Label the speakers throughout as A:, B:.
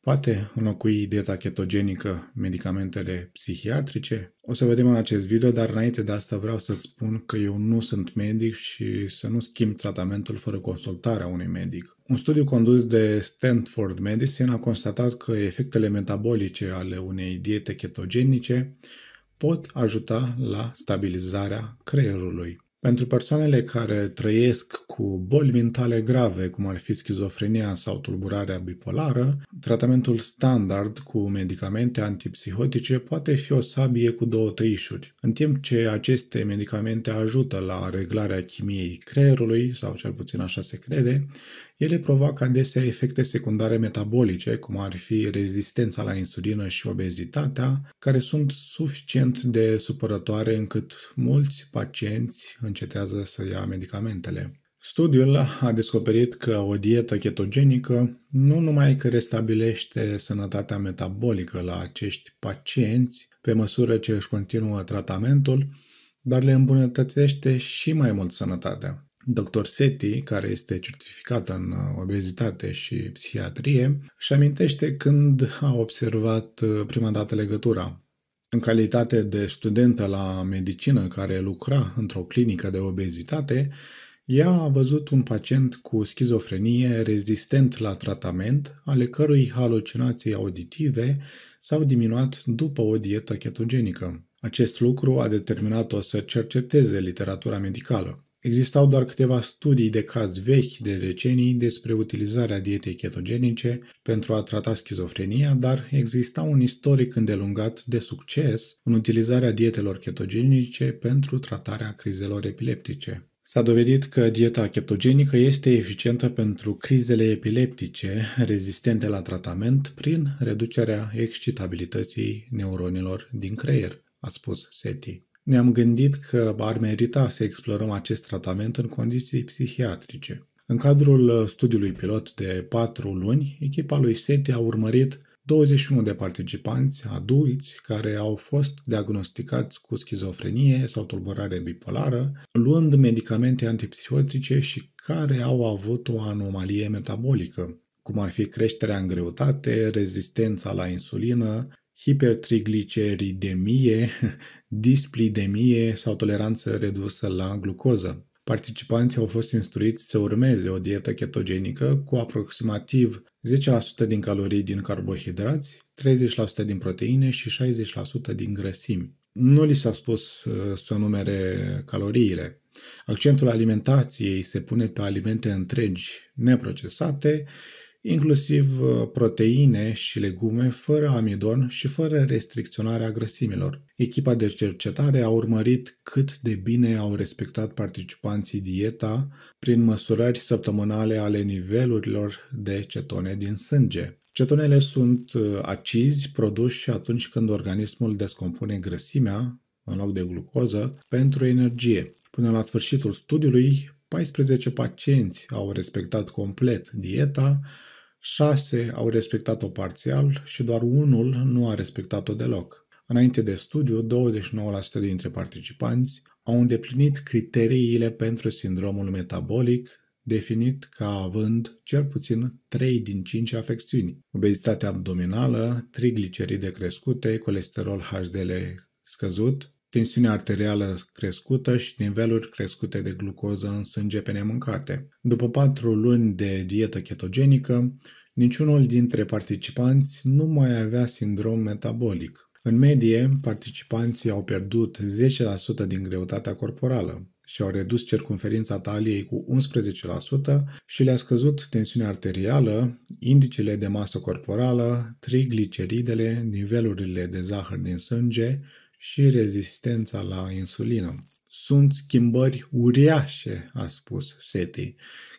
A: Poate înlocui dieta ketogenică medicamentele psihiatrice? O să vedem în acest video, dar înainte de asta vreau să-ți spun că eu nu sunt medic și să nu schimb tratamentul fără consultarea unui medic. Un studiu condus de Stanford Medicine a constatat că efectele metabolice ale unei diete ketogenice pot ajuta la stabilizarea creierului. Pentru persoanele care trăiesc cu boli mentale grave, cum ar fi schizofrenia sau tulburarea bipolară, tratamentul standard cu medicamente antipsihotice poate fi o sabie cu două tăișuri. În timp ce aceste medicamente ajută la reglarea chimiei creierului, sau cel puțin așa se crede, ele provoacă adesea efecte secundare metabolice, cum ar fi rezistența la insulină și obezitatea, care sunt suficient de supărătoare încât mulți pacienți încetează să ia medicamentele. Studiul a descoperit că o dietă ketogenică nu numai că restabilește sănătatea metabolică la acești pacienți pe măsură ce își continuă tratamentul, dar le îmbunătățește și mai mult sănătatea. Dr. Seti, care este certificat în obezitate și psihiatrie, își amintește când a observat prima dată legătura. În calitate de studentă la medicină care lucra într-o clinică de obezitate, ea a văzut un pacient cu schizofrenie rezistent la tratament, ale cărui halucinații auditive s-au diminuat după o dietă ketogenică. Acest lucru a determinat-o să cerceteze literatura medicală. Existau doar câteva studii de caz vechi de decenii despre utilizarea dietei ketogenice pentru a trata schizofrenia, dar exista un istoric îndelungat de succes în utilizarea dietelor ketogenice pentru tratarea crizelor epileptice. S-a dovedit că dieta ketogenică este eficientă pentru crizele epileptice rezistente la tratament prin reducerea excitabilității neuronilor din creier, a spus SETI. Ne-am gândit că ar merita să explorăm acest tratament în condiții psihiatrice. În cadrul uh, studiului pilot de 4 luni, echipa lui SETI a urmărit 21 de participanți adulți care au fost diagnosticați cu schizofrenie sau tulburare bipolară, luând medicamente antipsihotice și care au avut o anomalie metabolică, cum ar fi creșterea în greutate, rezistența la insulină, hipertrigliceridemie, displidemie sau toleranță redusă la glucoză. Participanții au fost instruiți să urmeze o dietă ketogenică cu aproximativ 10% din calorii din carbohidrați, 30% din proteine și 60% din grăsimi. Nu li s-a spus uh, să numere caloriile. Accentul alimentației se pune pe alimente întregi, neprocesate inclusiv uh, proteine și legume fără amidon și fără restricționarea grăsimilor. Echipa de cercetare a urmărit cât de bine au respectat participanții dieta prin măsurări săptămânale ale nivelurilor de cetone din sânge. Cetonele sunt uh, acizi produși atunci când organismul descompune grăsimea în loc de glucoză pentru energie. Până la sfârșitul studiului, 14 pacienți au respectat complet dieta Șase au respectat-o parțial și doar unul nu a respectat-o deloc. Înainte de studiu, 29% dintre participanți au îndeplinit criteriile pentru sindromul metabolic, definit ca având cel puțin 3 din 5 afecțiuni. Obezitate abdominală, trigliceride crescute, colesterol HDL scăzut, tensiunea arterială crescută și niveluri crescute de glucoză în sânge pe nemâncate. După patru luni de dietă ketogenică, niciunul dintre participanți nu mai avea sindrom metabolic. În medie, participanții au pierdut 10% din greutatea corporală și au redus circunferința taliei cu 11% și le-a scăzut tensiunea arterială, indicele de masă corporală, trigliceridele, nivelurile de zahăr din sânge și rezistența la insulină. Sunt schimbări uriașe, a spus Seti.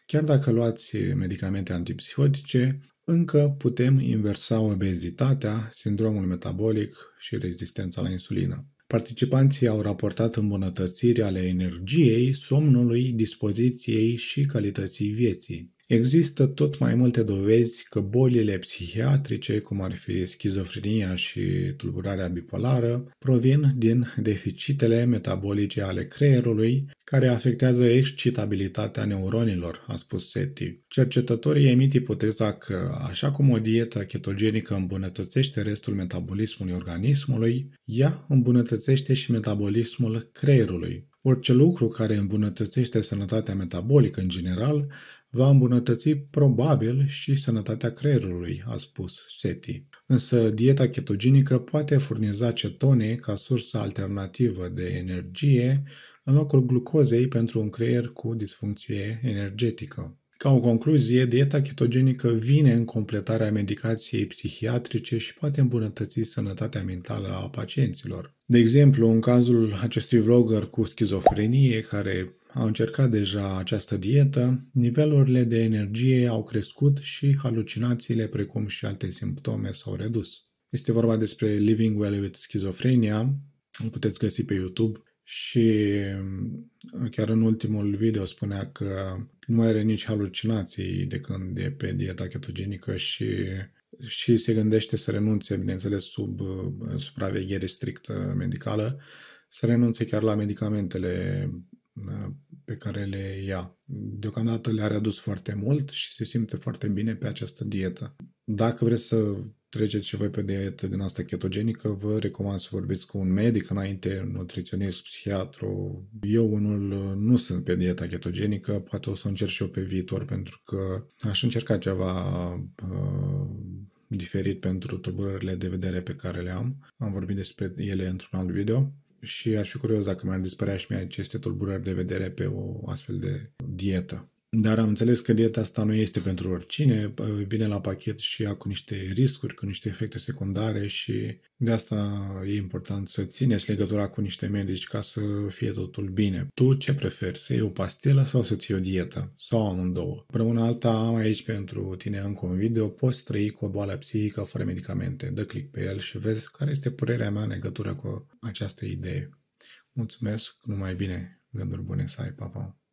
A: Chiar dacă luați medicamente antipsihotice, încă putem inversa obezitatea, sindromul metabolic și rezistența la insulină. Participanții au raportat îmbunătățiri ale energiei, somnului, dispoziției și calității vieții. Există tot mai multe dovezi că bolile psihiatrice, cum ar fi schizofrenia și tulburarea bipolară, provin din deficitele metabolice ale creierului, care afectează excitabilitatea neuronilor, a spus Setti. Cercetătorii emit ipoteza că, așa cum o dietă ketogenică îmbunătățește restul metabolismului organismului, ea îmbunătățește și metabolismul creierului. Orice lucru care îmbunătățește sănătatea metabolică în general va îmbunătăți probabil și sănătatea creierului, a spus Seti. Însă dieta ketogenică poate furniza cetone ca sursă alternativă de energie în locul glucozei pentru un creier cu disfuncție energetică. Ca o concluzie, dieta ketogenică vine în completarea medicației psihiatrice și poate îmbunătăți sănătatea mentală a pacienților. De exemplu, în cazul acestui vlogger cu schizofrenie care a încercat deja această dietă, nivelurile de energie au crescut și halucinațiile precum și alte simptome s-au redus. Este vorba despre Living Well with Schizophrenia, îl puteți găsi pe YouTube și mm, chiar în ultimul video spunea că nu mai are nici halucinații de când e pe dieta ketogenică și, și se gândește să renunțe, bineînțeles, sub uh, supraveghere strictă medicală, să renunțe chiar la medicamentele uh, pe care le ia. Deocamdată le-a redus foarte mult și se simte foarte bine pe această dietă. Dacă vreți să treceți și voi pe dietă din asta ketogenică, vă recomand să vorbiți cu un medic înainte, un nutriționist, psihiatru. Eu unul uh, nu sunt pe dieta ketogenică, poate o să o încerc și eu pe viitor pentru că aș încerca ceva uh, diferit pentru tulburările de vedere pe care le am. Am vorbit despre ele într-un alt video și aș fi curios dacă mi-ar dispărea și mie aceste tulburări de vedere pe o astfel de dietă. Dar am înțeles că dieta asta nu este pentru oricine, vine la pachet și ea cu niște riscuri, cu niște efecte secundare și de asta e important să țineți legătura cu niște medici ca să fie totul bine. Tu ce preferi, să iei o pastilă sau să ții o dietă? Sau amândouă? una alta am aici pentru tine încă un video, poți trăi cu o boală psihică fără medicamente. Dă click pe el și vezi care este părerea mea în legătură cu această idee. Mulțumesc, numai bine, gânduri bune să ai, pa, pa.